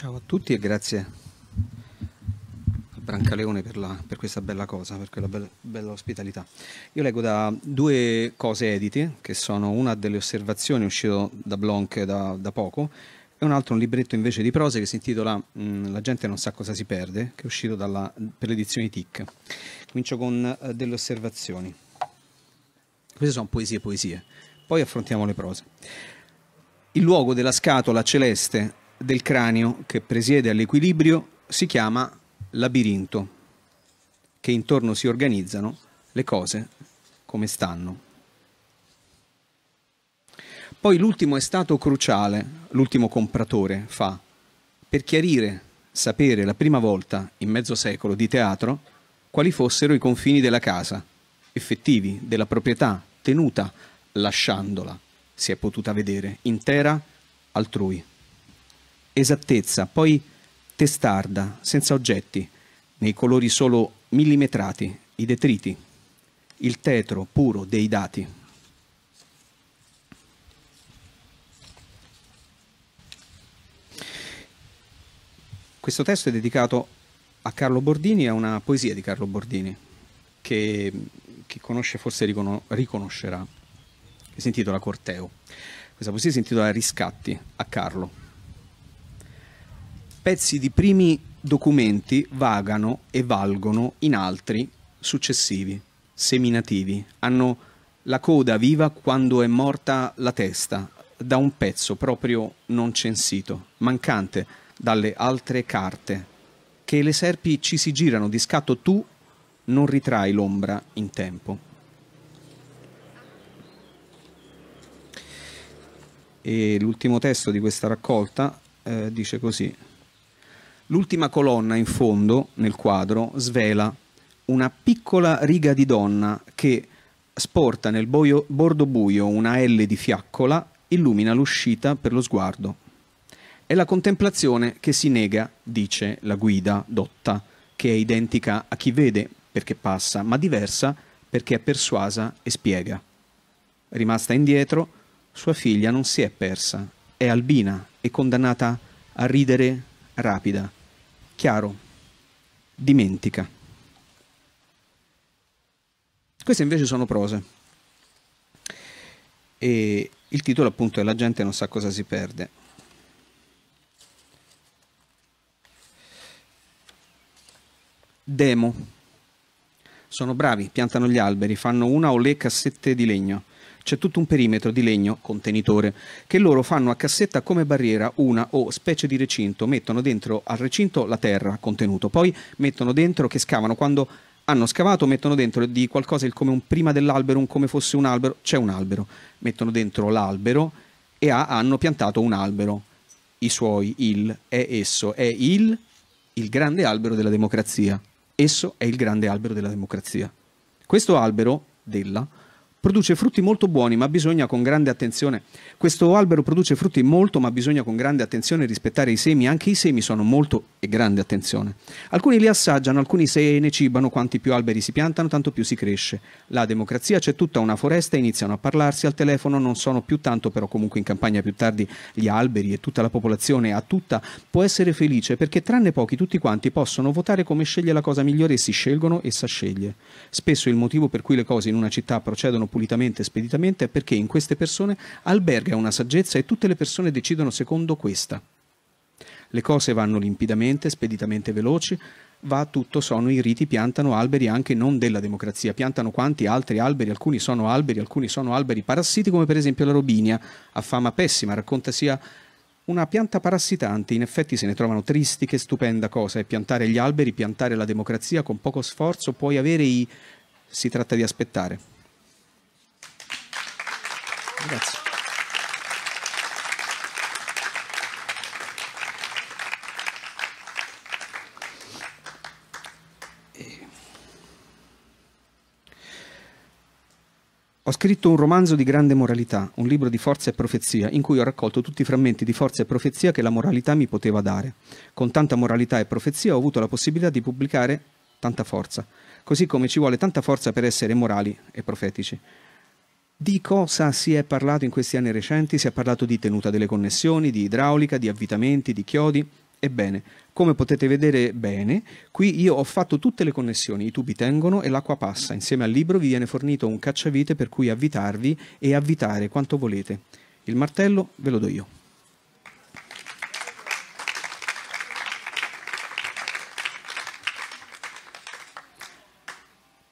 Ciao a tutti e grazie a Brancaleone per, la, per questa bella cosa, per quella be bella ospitalità. Io leggo da due cose edite, che sono una delle osservazioni uscito da Blanc da, da poco, e un altro un libretto invece di prose che si intitola mm, La gente non sa cosa si perde, che è uscito dalla, per l'edizione TIC. Comincio con eh, delle osservazioni. Queste sono poesie, poesie. Poi affrontiamo le prose. Il luogo della scatola celeste del cranio che presiede all'equilibrio si chiama labirinto, che intorno si organizzano le cose come stanno. Poi l'ultimo è stato cruciale, l'ultimo compratore fa, per chiarire, sapere la prima volta in mezzo secolo di teatro quali fossero i confini della casa, effettivi, della proprietà, tenuta, lasciandola, si è potuta vedere, intera, altrui esattezza, poi testarda, senza oggetti, nei colori solo millimetrati, i detriti, il tetro puro dei dati. Questo testo è dedicato a Carlo Bordini e a una poesia di Carlo Bordini, che chi conosce forse riconos- riconoscerà, si intitola Corteo. Questa poesia si intitola Riscatti a Carlo pezzi di primi documenti vagano e valgono in altri successivi, seminativi, hanno la coda viva quando è morta la testa, da un pezzo proprio non censito, mancante dalle altre carte, che le serpi ci si girano di scatto tu non ritrai l'ombra in tempo. E l'ultimo testo di questa raccolta eh, dice così. L'ultima colonna in fondo, nel quadro, svela una piccola riga di donna che sporta nel boio, bordo buio una L di fiaccola, illumina l'uscita per lo sguardo. È la contemplazione che si nega, dice la guida dotta, che è identica a chi vede perché passa, ma diversa perché è persuasa e spiega. Rimasta indietro, sua figlia non si è persa, è albina e condannata a ridere rapida chiaro, dimentica. Queste invece sono prose. E il titolo appunto è La gente non sa cosa si perde. Demo. Sono bravi, piantano gli alberi, fanno una o le cassette di legno c'è tutto un perimetro di legno contenitore che loro fanno a cassetta come barriera una o specie di recinto, mettono dentro al recinto la terra contenuto, poi mettono dentro che scavano quando hanno scavato, mettono dentro di qualcosa il come un prima dell'albero, un come fosse un albero, c'è un albero, mettono dentro l'albero e ha, hanno piantato un albero, i suoi, il, è esso, è il, il grande albero della democrazia, esso è il grande albero della democrazia. Questo albero della Produce frutti molto buoni, ma bisogna con grande attenzione. Questo albero produce frutti molto, ma bisogna con grande attenzione rispettare i semi. Anche i semi sono molto e grande attenzione. Alcuni li assaggiano, alcuni se ne cibano. Quanti più alberi si piantano, tanto più si cresce. La democrazia c'è tutta una foresta, iniziano a parlarsi al telefono, non sono più tanto, però comunque in campagna più tardi gli alberi e tutta la popolazione a tutta può essere felice perché tranne pochi tutti quanti possono votare come sceglie la cosa migliore e si scelgono e sa sceglie. Spesso il motivo per cui le cose in una città procedono pulitamente e speditamente è perché in queste persone alberga una saggezza e tutte le persone decidono secondo questa. Le cose vanno limpidamente, speditamente veloci, va tutto sono i riti, piantano alberi anche non della democrazia, piantano quanti altri alberi, alcuni sono alberi, alcuni sono alberi parassiti come per esempio la robinia, a fama pessima, racconta sia una pianta parassitante, in effetti se ne trovano tristi che stupenda cosa, è piantare gli alberi, piantare la democrazia, con poco sforzo puoi avere i... si tratta di aspettare. Grazie. Ho scritto un romanzo di grande moralità, un libro di forza e profezia, in cui ho raccolto tutti i frammenti di forza e profezia che la moralità mi poteva dare. Con tanta moralità e profezia ho avuto la possibilità di pubblicare tanta forza, così come ci vuole tanta forza per essere morali e profetici. Di cosa si è parlato in questi anni recenti? Si è parlato di tenuta delle connessioni, di idraulica, di avvitamenti, di chiodi. Ebbene, come potete vedere bene, qui io ho fatto tutte le connessioni, i tubi tengono e l'acqua passa. Insieme al libro vi viene fornito un cacciavite per cui avvitarvi e avvitare quanto volete. Il martello ve lo do io.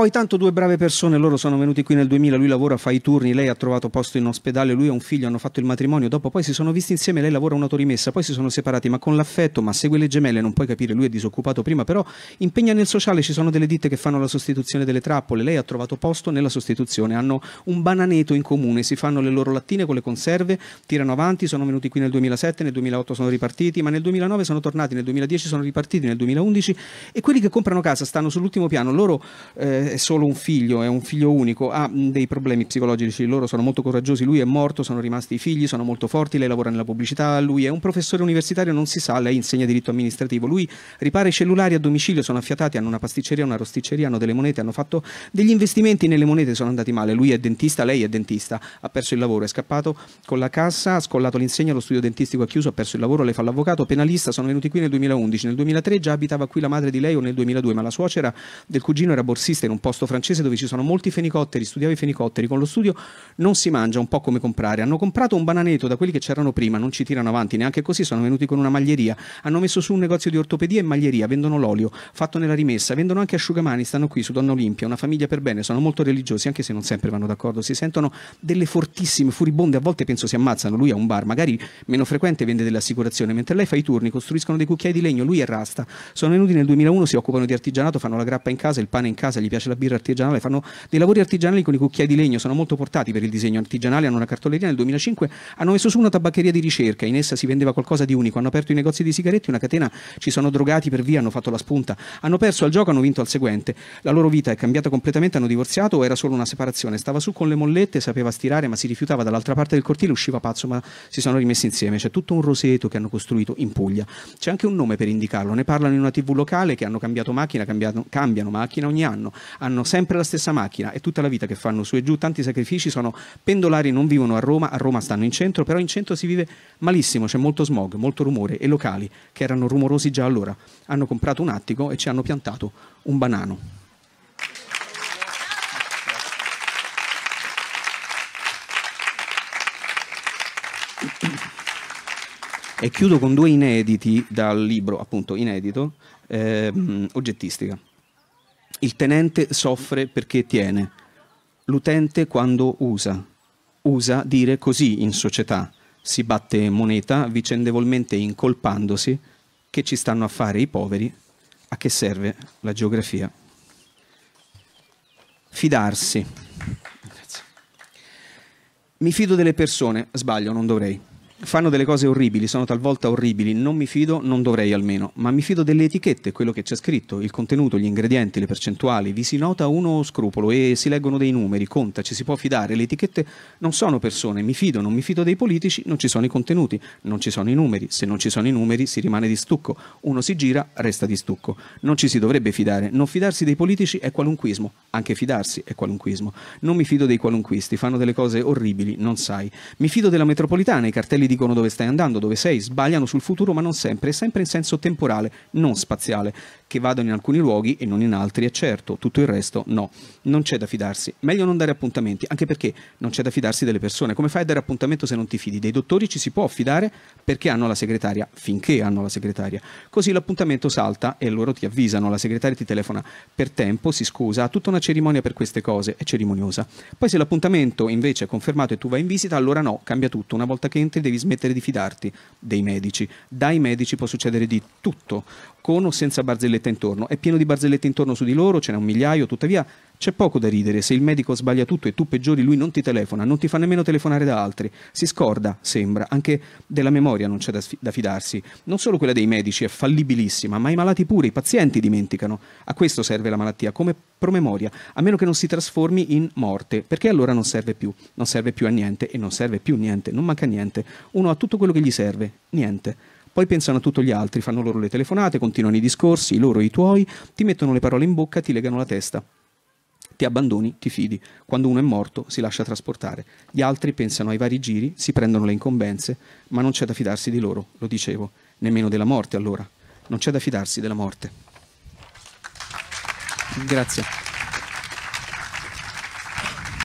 Poi tanto due brave persone, loro sono venuti qui nel 2000, lui lavora, fa i turni, lei ha trovato posto in ospedale, lui ha un figlio, hanno fatto il matrimonio, dopo poi si sono visti insieme, lei lavora un'autorimessa, poi si sono separati, ma con l'affetto, ma segue le gemelle, non puoi capire, lui è disoccupato prima, però impegna nel sociale, ci sono delle ditte che fanno la sostituzione delle trappole, lei ha trovato posto nella sostituzione, hanno un bananeto in comune, si fanno le loro lattine con le conserve, tirano avanti, sono venuti qui nel 2007, nel 2008 sono ripartiti, ma nel 2009 sono tornati, nel 2010 sono ripartiti, nel 2011 e quelli che comprano casa stanno sull'ultimo piano, loro... Eh, è solo un figlio, è un figlio unico, ha mm, dei problemi psicologici, loro sono molto coraggiosi, lui è morto, sono rimasti i figli, sono molto forti, lei lavora nella pubblicità, lui è un professore universitario, non si sa, lei insegna diritto amministrativo, lui ripara i cellulari a domicilio, sono affiatati, hanno una pasticceria, una rosticceria, hanno delle monete, hanno fatto degli investimenti nelle monete, sono andati male, lui è dentista, lei è dentista, ha perso il lavoro, è scappato con la cassa, ha scollato l'insegna, lo studio dentistico ha chiuso, ha perso il lavoro, lei fa l'avvocato, penalista, sono venuti qui nel 2011, nel 2003 già abitava qui la madre di lei o nel 2002, ma la suocera del cugino era borsista in un un posto francese dove ci sono molti fenicotteri, studiavo i fenicotteri, con lo studio non si mangia un po' come comprare, hanno comprato un bananeto da quelli che c'erano prima, non ci tirano avanti neanche così, sono venuti con una maglieria, hanno messo su un negozio di ortopedia e maglieria, vendono l'olio, fatto nella rimessa, vendono anche asciugamani, stanno qui su Donna Olimpia, una famiglia per bene, sono molto religiosi, anche se non sempre vanno d'accordo, si sentono delle fortissime, furibonde, a volte penso si ammazzano, lui ha un bar, magari meno frequente vende delle assicurazioni, mentre lei fa i turni, costruiscono dei cucchiai di legno, lui è rasta, sono venuti nel 2001, si occupano di artigianato, fanno la grappa in casa, il pane in casa, gli piace c'è la birra artigianale, fanno dei lavori artigianali con i cucchiai di legno, sono molto portati per il disegno artigianale, hanno una cartoleria, nel 2005 hanno messo su una tabaccheria di ricerca, in essa si vendeva qualcosa di unico, hanno aperto i negozi di sigarette, una catena, ci sono drogati per via, hanno fatto la spunta, hanno perso al gioco, hanno vinto al seguente, la loro vita è cambiata completamente, hanno divorziato o era solo una separazione, stava su con le mollette, sapeva stirare ma si rifiutava dall'altra parte del cortile, usciva pazzo ma si sono rimessi insieme, c'è tutto un roseto che hanno costruito in Puglia, c'è anche un nome per indicarlo, ne parlano in una tv locale che hanno cambiato macchina, cambiano, cambiano macchina ogni anno, hanno sempre la stessa macchina, è tutta la vita che fanno su e giù, tanti sacrifici, sono pendolari, non vivono a Roma, a Roma stanno in centro, però in centro si vive malissimo, c'è molto smog, molto rumore e locali che erano rumorosi già allora hanno comprato un attico e ci hanno piantato un banano. E chiudo con due inediti dal libro, appunto inedito, ehm, oggettistica. Il tenente soffre perché tiene. L'utente quando usa. Usa dire così in società. Si batte moneta vicendevolmente incolpandosi che ci stanno a fare i poveri, a che serve la geografia. Fidarsi. Mi fido delle persone, sbaglio, non dovrei fanno delle cose orribili, sono talvolta orribili, non mi fido, non dovrei almeno, ma mi fido delle etichette, quello che c'è scritto, il contenuto, gli ingredienti, le percentuali, vi si nota uno scrupolo e si leggono dei numeri, conta, ci si può fidare, le etichette non sono persone, mi fido, non mi fido dei politici, non ci sono i contenuti, non ci sono i numeri, se non ci sono i numeri si rimane di stucco, uno si gira, resta di stucco, non ci si dovrebbe fidare, non fidarsi dei politici è qualunquismo, anche fidarsi è qualunquismo, non mi fido dei qualunquisti, fanno delle cose orribili, non sai, mi fido della metropolitana, i cartelli di dicono dove stai andando, dove sei, sbagliano sul futuro, ma non sempre, sempre in senso temporale, non spaziale. Che vadano in alcuni luoghi e non in altri, è certo, tutto il resto no. Non c'è da fidarsi. Meglio non dare appuntamenti, anche perché non c'è da fidarsi delle persone. Come fai a dare appuntamento se non ti fidi? Dei dottori ci si può fidare perché hanno la segretaria, finché hanno la segretaria. Così l'appuntamento salta e loro ti avvisano, la segretaria ti telefona per tempo, si scusa, ha tutta una cerimonia per queste cose, è cerimoniosa. Poi se l'appuntamento invece è confermato e tu vai in visita, allora no, cambia tutto. Una volta che entri devi smettere di fidarti dei medici. Dai medici può succedere di tutto, con o senza barzellette intorno. È pieno di barzellette intorno su di loro, ce n'è un migliaio, tuttavia c'è poco da ridere, se il medico sbaglia tutto e tu peggiori lui non ti telefona, non ti fa nemmeno telefonare da altri, si scorda, sembra, anche della memoria non c'è da, da fidarsi, non solo quella dei medici è fallibilissima, ma i malati pure, i pazienti dimenticano, a questo serve la malattia, come promemoria, a meno che non si trasformi in morte, perché allora non serve più, non serve più a niente e non serve più niente, non manca niente, uno ha tutto quello che gli serve, niente. Poi pensano a tutti gli altri, fanno loro le telefonate, continuano i discorsi, i loro e i tuoi, ti mettono le parole in bocca, ti legano la testa ti abbandoni, ti fidi. Quando uno è morto si lascia trasportare. Gli altri pensano ai vari giri, si prendono le incombenze, ma non c'è da fidarsi di loro, lo dicevo, nemmeno della morte allora. Non c'è da fidarsi della morte. Grazie.